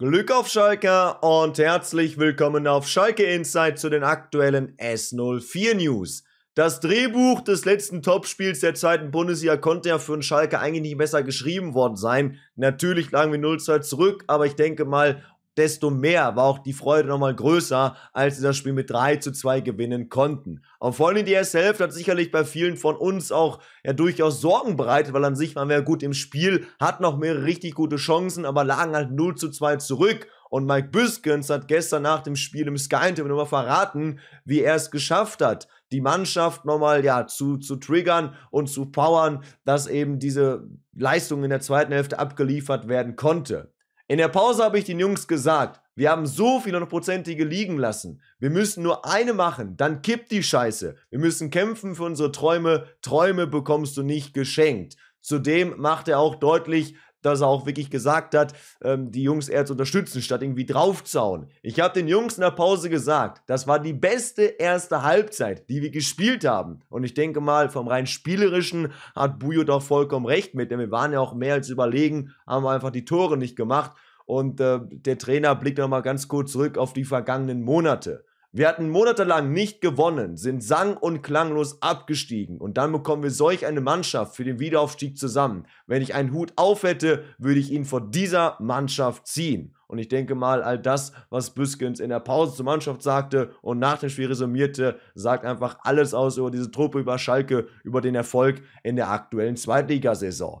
Glück auf Schalke und herzlich willkommen auf Schalke Insight zu den aktuellen S04 News. Das Drehbuch des letzten Topspiels der zweiten Bundesliga konnte ja für einen Schalke eigentlich nicht besser geschrieben worden sein. Natürlich lagen wir 0-2 zurück, aber ich denke mal, desto mehr war auch die Freude nochmal größer, als sie das Spiel mit 3 zu 2 gewinnen konnten. Und vor allem die erste Hälfte hat sicherlich bei vielen von uns auch ja durchaus Sorgen bereitet, weil an sich waren wir ja gut im Spiel, hatten noch mehrere richtig gute Chancen, aber lagen halt 0 zu 2 zurück. Und Mike Büskens hat gestern nach dem Spiel im Sky-Interview nochmal verraten, wie er es geschafft hat, die Mannschaft nochmal ja, zu, zu triggern und zu powern, dass eben diese Leistung in der zweiten Hälfte abgeliefert werden konnte. In der Pause habe ich den Jungs gesagt, wir haben so viele hundertprozentige liegen lassen. Wir müssen nur eine machen, dann kippt die Scheiße. Wir müssen kämpfen für unsere Träume. Träume bekommst du nicht geschenkt. Zudem macht er auch deutlich, dass er auch wirklich gesagt hat, ähm, die Jungs eher zu unterstützen, statt irgendwie draufzauen. Ich habe den Jungs in der Pause gesagt, das war die beste erste Halbzeit, die wir gespielt haben. Und ich denke mal, vom rein spielerischen hat Bujo doch vollkommen recht mit, denn wir waren ja auch mehr als überlegen, haben einfach die Tore nicht gemacht. Und äh, der Trainer blickt nochmal ganz kurz zurück auf die vergangenen Monate. Wir hatten monatelang nicht gewonnen, sind sang- und klanglos abgestiegen und dann bekommen wir solch eine Mannschaft für den Wiederaufstieg zusammen. Wenn ich einen Hut auf hätte, würde ich ihn vor dieser Mannschaft ziehen. Und ich denke mal, all das, was Büskens in der Pause zur Mannschaft sagte und nach dem Spiel resümierte, sagt einfach alles aus über diese Truppe, über Schalke, über den Erfolg in der aktuellen Zweitligasaison.